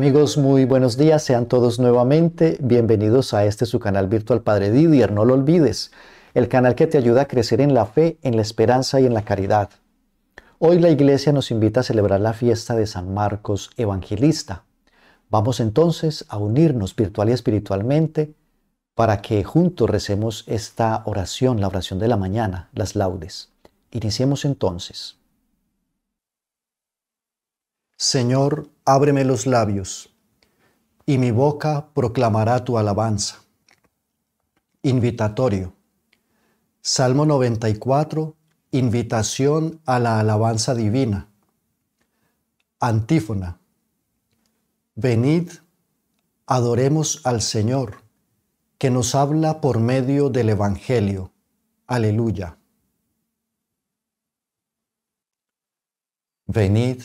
Amigos, muy buenos días, sean todos nuevamente bienvenidos a este su canal virtual Padre Didier, no lo olvides, el canal que te ayuda a crecer en la fe, en la esperanza y en la caridad. Hoy la iglesia nos invita a celebrar la fiesta de San Marcos Evangelista. Vamos entonces a unirnos virtual y espiritualmente para que juntos recemos esta oración, la oración de la mañana, las laudes. Iniciemos entonces. Señor, ábreme los labios, y mi boca proclamará tu alabanza. Invitatorio. Salmo 94, invitación a la alabanza divina. Antífona. Venid, adoremos al Señor, que nos habla por medio del Evangelio. Aleluya. Venid,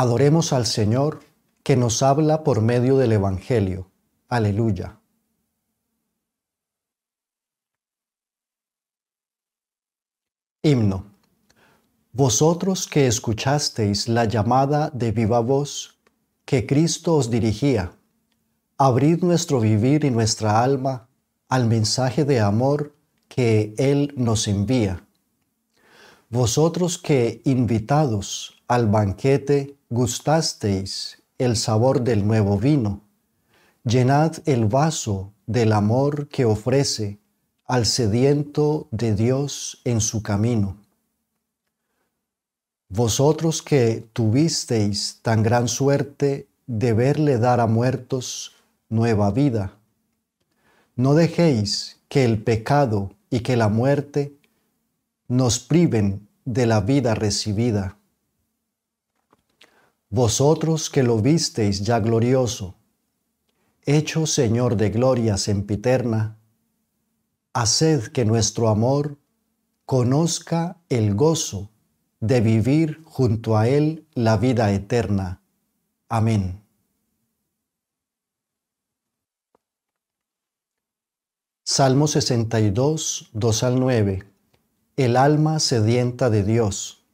Adoremos al Señor que nos habla por medio del Evangelio. Aleluya. Himno. Vosotros que escuchasteis la llamada de viva voz que Cristo os dirigía, abrid nuestro vivir y nuestra alma al mensaje de amor que Él nos envía. Vosotros que invitados al banquete gustasteis el sabor del nuevo vino. Llenad el vaso del amor que ofrece al sediento de Dios en su camino. Vosotros que tuvisteis tan gran suerte de verle dar a muertos nueva vida, no dejéis que el pecado y que la muerte nos priven de la vida recibida vosotros que lo visteis ya glorioso, hecho Señor de gloria sempiterna, haced que nuestro amor conozca el gozo de vivir junto a Él la vida eterna. Amén. Salmo 62, 2 al 9. El alma sedienta de Dios.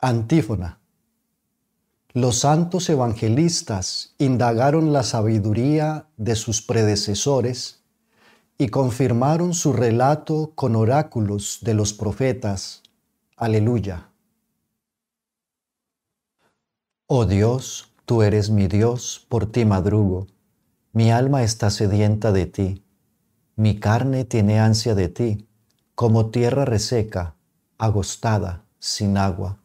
Antífona. Los santos evangelistas indagaron la sabiduría de sus predecesores y confirmaron su relato con oráculos de los profetas. Aleluya. Oh Dios, tú eres mi Dios, por ti madrugo. Mi alma está sedienta de ti. Mi carne tiene ansia de ti, como tierra reseca, agostada, sin agua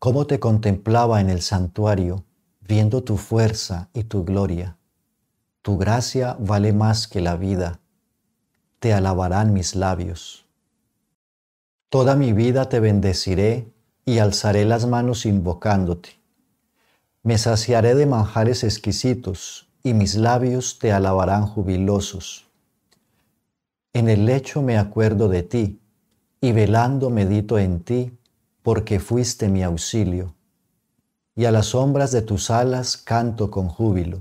cómo te contemplaba en el santuario, viendo tu fuerza y tu gloria. Tu gracia vale más que la vida. Te alabarán mis labios. Toda mi vida te bendeciré y alzaré las manos invocándote. Me saciaré de manjares exquisitos y mis labios te alabarán jubilosos. En el lecho me acuerdo de ti y velando medito en ti porque fuiste mi auxilio, y a las sombras de tus alas canto con júbilo.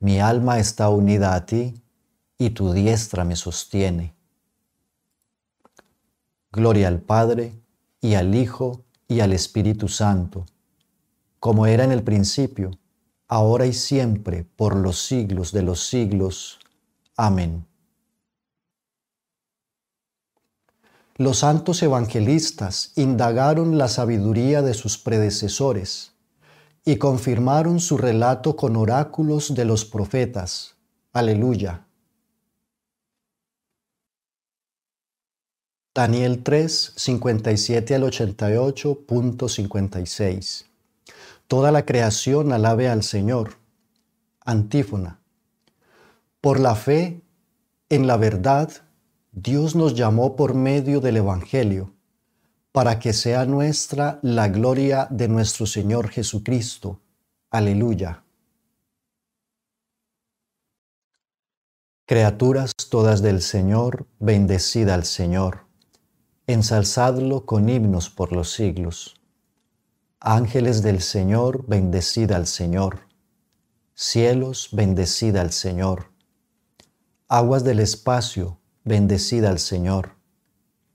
Mi alma está unida a ti, y tu diestra me sostiene. Gloria al Padre, y al Hijo, y al Espíritu Santo, como era en el principio, ahora y siempre, por los siglos de los siglos. Amén. los santos evangelistas indagaron la sabiduría de sus predecesores y confirmaron su relato con oráculos de los profetas. Aleluya. Daniel 3, 57 al 88.56. Toda la creación alabe al Señor. Antífona. Por la fe, en la verdad, Dios nos llamó por medio del Evangelio, para que sea nuestra la gloria de nuestro Señor Jesucristo. Aleluya. Criaturas todas del Señor, bendecida al Señor, ensalzadlo con himnos por los siglos. Ángeles del Señor, bendecida al Señor. Cielos, bendecida al Señor. Aguas del espacio, bendecida al Señor.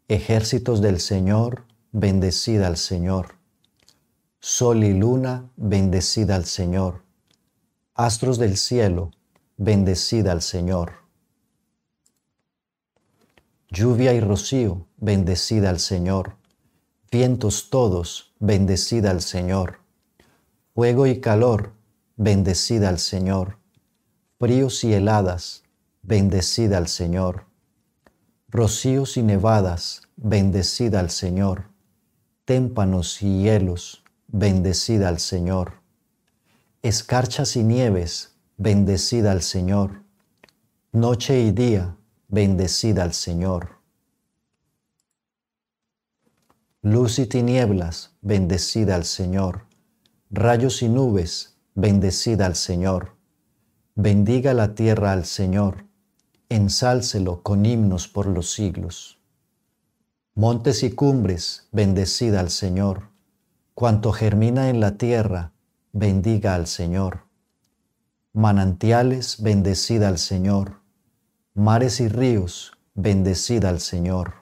Ejércitos del Señor, bendecida al Señor. Sol y luna, bendecida al Señor. Astros del cielo, bendecida al Señor. Lluvia y rocío, bendecida al Señor. Vientos todos, bendecida al Señor. Fuego y calor, bendecida al Señor. Fríos y heladas, bendecida al Señor rocíos y nevadas, bendecida al Señor. Témpanos y hielos, bendecida al Señor. Escarchas y nieves, bendecida al Señor. Noche y día, bendecida al Señor. Luz y tinieblas, bendecida al Señor. Rayos y nubes, bendecida al Señor. Bendiga la tierra al Señor ensálcelo con himnos por los siglos. Montes y cumbres, bendecida al Señor. Cuanto germina en la tierra, bendiga al Señor. Manantiales, bendecida al Señor. Mares y ríos, bendecida al Señor.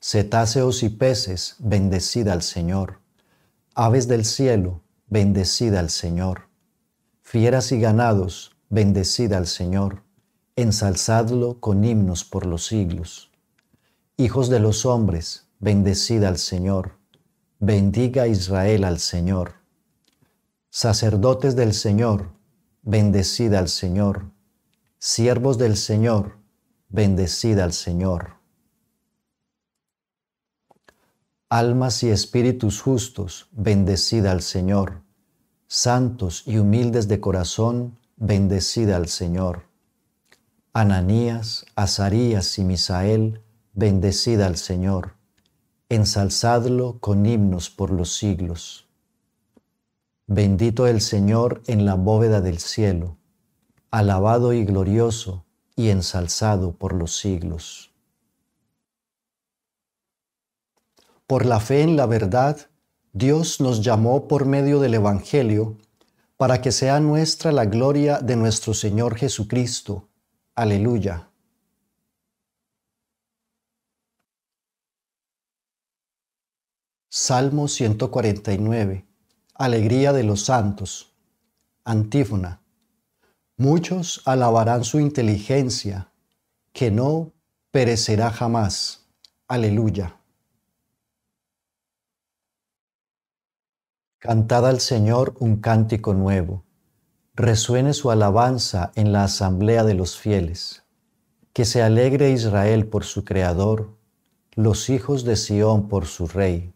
Cetáceos y peces, bendecida al Señor. Aves del cielo, bendecida al Señor. Fieras y ganados, Bendecid al Señor, ensalzadlo con himnos por los siglos. Hijos de los hombres, bendecid al Señor, bendiga Israel al Señor. Sacerdotes del Señor, bendecid al Señor. Siervos del Señor, bendecid al Señor. Almas y espíritus justos, bendecid al Señor. Santos y humildes de corazón, bendecida al Señor. Ananías, Azarías y Misael, bendecida al Señor. Ensalzadlo con himnos por los siglos. Bendito el Señor en la bóveda del cielo, alabado y glorioso y ensalzado por los siglos. Por la fe en la verdad, Dios nos llamó por medio del Evangelio para que sea nuestra la gloria de nuestro Señor Jesucristo. Aleluya. Salmo 149. Alegría de los santos. Antífona. Muchos alabarán su inteligencia, que no perecerá jamás. Aleluya. Cantad al Señor un cántico nuevo. Resuene su alabanza en la asamblea de los fieles. Que se alegre Israel por su Creador, los hijos de Sión por su Rey.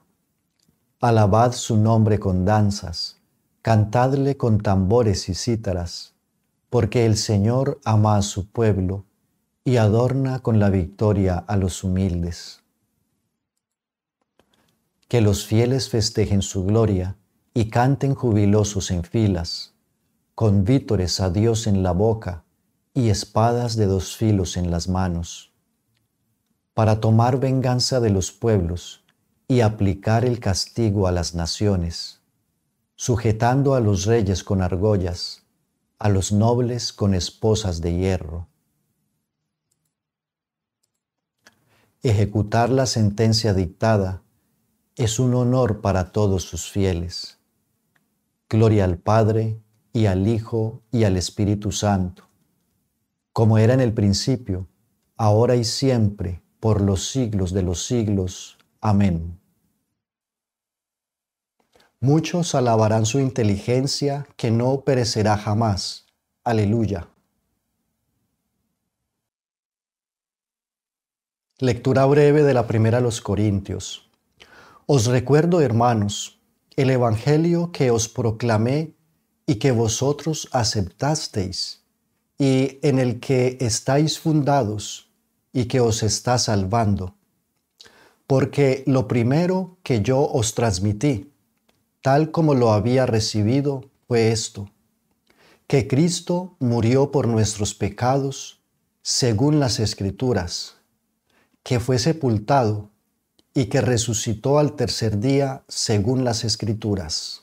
Alabad su nombre con danzas, cantadle con tambores y cítaras, porque el Señor ama a su pueblo y adorna con la victoria a los humildes. Que los fieles festejen su gloria y canten jubilosos en filas, con vítores a Dios en la boca y espadas de dos filos en las manos, para tomar venganza de los pueblos y aplicar el castigo a las naciones, sujetando a los reyes con argollas, a los nobles con esposas de hierro. Ejecutar la sentencia dictada es un honor para todos sus fieles Gloria al Padre y al Hijo y al Espíritu Santo, como era en el principio, ahora y siempre, por los siglos de los siglos. Amén. Muchos alabarán su inteligencia que no perecerá jamás. Aleluya. Lectura breve de la primera a los Corintios. Os recuerdo, hermanos, el Evangelio que os proclamé y que vosotros aceptasteis, y en el que estáis fundados y que os está salvando. Porque lo primero que yo os transmití, tal como lo había recibido, fue esto, que Cristo murió por nuestros pecados, según las Escrituras, que fue sepultado, y que resucitó al tercer día según las escrituras.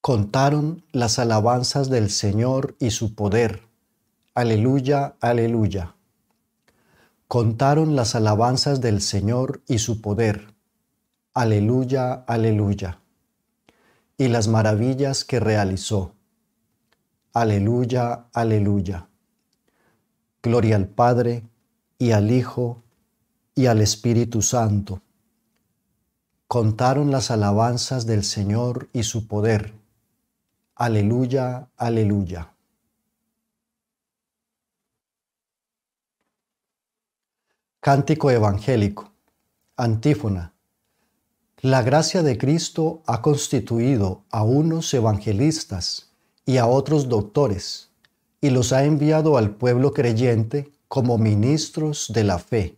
Contaron las alabanzas del Señor y su poder. Aleluya, aleluya. Contaron las alabanzas del Señor y su poder. Aleluya, aleluya. Y las maravillas que realizó. Aleluya, aleluya. Gloria al Padre y al Hijo y al Espíritu Santo. Contaron las alabanzas del Señor y su poder. Aleluya, aleluya. Cántico Evangélico. Antífona. La gracia de Cristo ha constituido a unos evangelistas y a otros doctores y los ha enviado al pueblo creyente como ministros de la fe.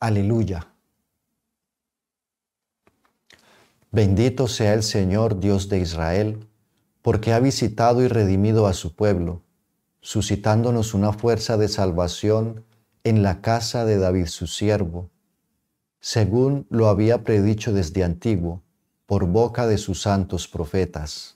Aleluya. Bendito sea el Señor Dios de Israel, porque ha visitado y redimido a su pueblo, suscitándonos una fuerza de salvación en la casa de David su siervo, según lo había predicho desde antiguo, por boca de sus santos profetas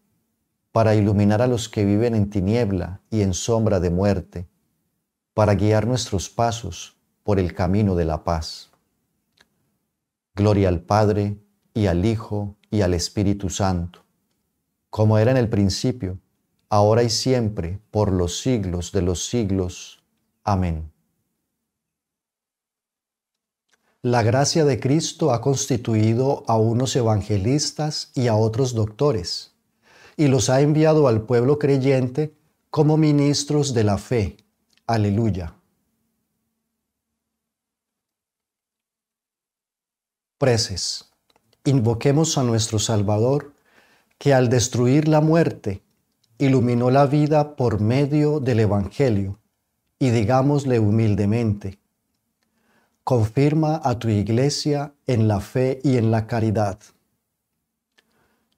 para iluminar a los que viven en tiniebla y en sombra de muerte, para guiar nuestros pasos por el camino de la paz. Gloria al Padre, y al Hijo, y al Espíritu Santo, como era en el principio, ahora y siempre, por los siglos de los siglos. Amén. La gracia de Cristo ha constituido a unos evangelistas y a otros doctores y los ha enviado al pueblo creyente como ministros de la fe. Aleluya. Preces, invoquemos a nuestro Salvador, que al destruir la muerte, iluminó la vida por medio del Evangelio, y digámosle humildemente, confirma a tu iglesia en la fe y en la caridad.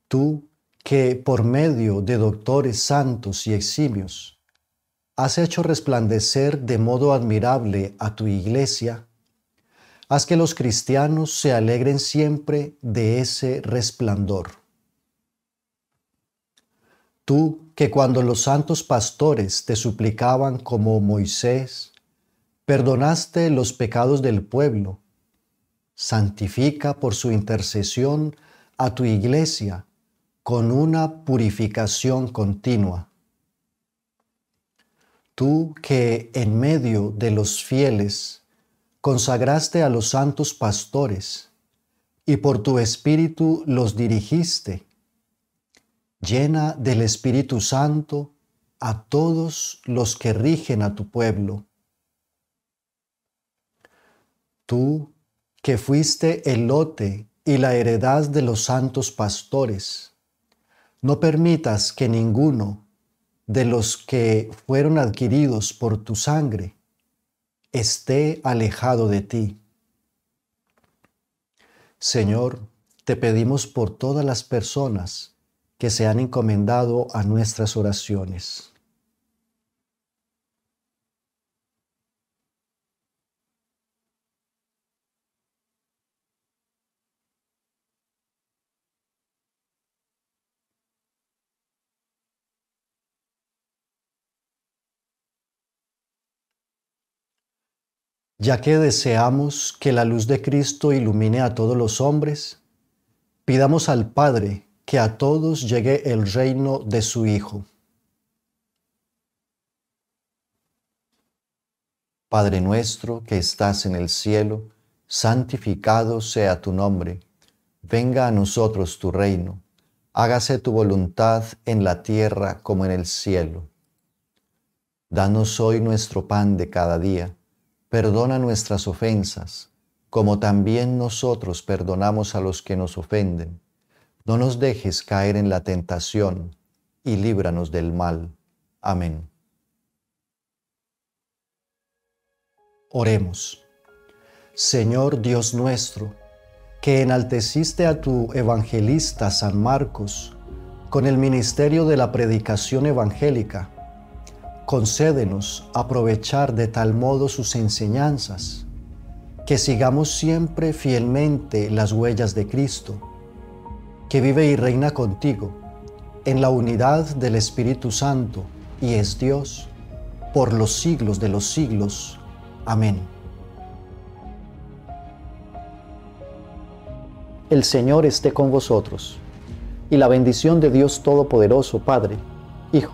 Tú, que por medio de doctores santos y eximios, has hecho resplandecer de modo admirable a tu iglesia, haz que los cristianos se alegren siempre de ese resplandor. Tú que cuando los santos pastores te suplicaban como Moisés, perdonaste los pecados del pueblo, santifica por su intercesión a tu iglesia con una purificación continua. Tú que en medio de los fieles consagraste a los santos pastores y por tu espíritu los dirigiste, llena del Espíritu Santo a todos los que rigen a tu pueblo. Tú que fuiste el lote y la heredad de los santos pastores, no permitas que ninguno de los que fueron adquiridos por tu sangre esté alejado de ti. Señor, te pedimos por todas las personas que se han encomendado a nuestras oraciones. ya que deseamos que la luz de Cristo ilumine a todos los hombres, pidamos al Padre que a todos llegue el reino de su Hijo. Padre nuestro que estás en el cielo, santificado sea tu nombre, venga a nosotros tu reino, hágase tu voluntad en la tierra como en el cielo. Danos hoy nuestro pan de cada día Perdona nuestras ofensas, como también nosotros perdonamos a los que nos ofenden. No nos dejes caer en la tentación, y líbranos del mal. Amén. Oremos. Señor Dios nuestro, que enalteciste a tu evangelista San Marcos con el ministerio de la predicación evangélica concédenos aprovechar de tal modo sus enseñanzas, que sigamos siempre fielmente las huellas de Cristo, que vive y reina contigo, en la unidad del Espíritu Santo, y es Dios, por los siglos de los siglos. Amén. El Señor esté con vosotros, y la bendición de Dios Todopoderoso, Padre, Hijo,